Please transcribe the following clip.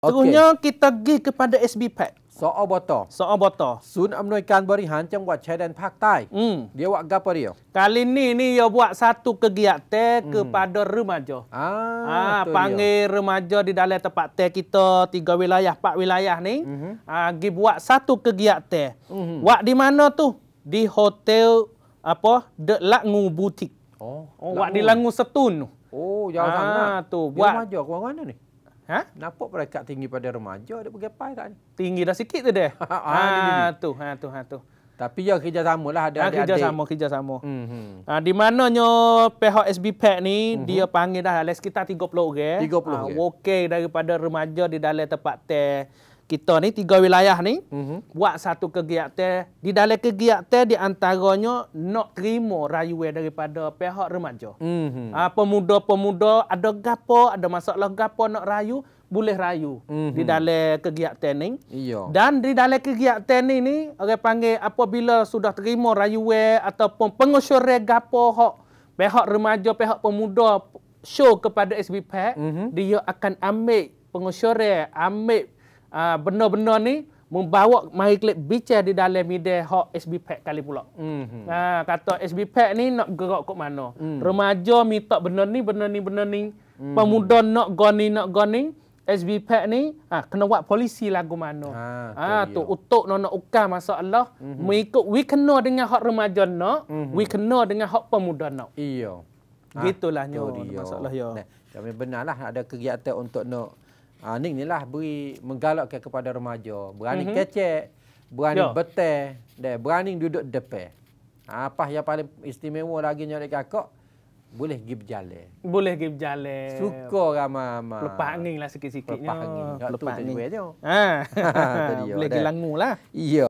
Seterusnya okay. kita pergi kepada SB Pad. Soal botol. Soal botol. Sun Amnuikan Berihan Cengguat Cedan Pak Tai. Mm. Dia buat apa dia? Kali ni ni dia buat satu kegiatan mm. kepada remaja. Ah, ah Panggil dia. remaja di dalam tempat teh kita, tiga wilayah, empat wilayah ni. Mm -hmm. ah, dia buat satu kegiatan. Mm -hmm. Wak di mana tu? Di hotel apa? The Langu Boutique. Oh, oh Langu. Wak di Langu Setun. Oh, jauh ah, sangat. Tu. Buat, di remaja, kawan-kawan ni? Ha? Kenapa perekat tinggi pada remaja ada bergapai tak ni? Tinggi dah sikit tu dia. ha, tu, ha, tu, ha, tu. Tapi ya kerja samalah ada adik-adik. kerja sama, kerja sama. Mm -hmm. ha, di mananya pihak SB Pack ni, mm -hmm. dia panggil dah sekitar 30 orang. 30 orang. Ha, okay daripada remaja di dalam tempat teh kita ni tiga wilayah ni mm-hmm. buat satu kegiatan di dalam kegiatan di antaranya nak terima rayuan daripada pihak remaja. Mm-hmm. Ha, pemuda-pemuda ada gapo, ada masalah gapo nak rayu, boleh rayu mm-hmm. di mhm. dalam kegiatan ni. Iyo. Dan di dalam kegiatan ni ni orang panggil apabila sudah terima rayuan ataupun pengusyore gapo hok pihak remaja, pihak pemuda show kepada SBP, mm-hmm. dia akan ambil pengusyore, ambil Ah, Benar-benar ni membawa mari klik bicara di dalam media hak SB Pack kali pula. Mm -hmm. Aa, ah, kata SB Pack ni nak gerak ke mana. Mm. Remaja minta benar ni, benar ni, benar ni. Mm. Pemuda nak goni, nak goni. SB Pack ni ha, kena buat polisi lagu mana. Ha, Ah tu utuk nak nak ukah masalah. Mm -hmm. Mengikut, we kena dengan hak remaja nak. Mm -hmm. We kena dengan hak pemuda nak. Iya. Gitulah ha, nyo masalah ya. kami benarlah ada kegiatan untuk nak no Ha, ni inilah beri menggalakkan kepada remaja. Berani mm-hmm. kecek, berani betel, dan berani duduk depan. Ha, apa yang paling istimewa lagi nyari kakak, boleh gib jale. Boleh gib jale. Suka ramah-ramah. Lepas angin lah sikit-sikitnya. Lepas angin. Lepas angin. Ha. Ha. Ha. Ha. Boleh gilangmu lah. Ya.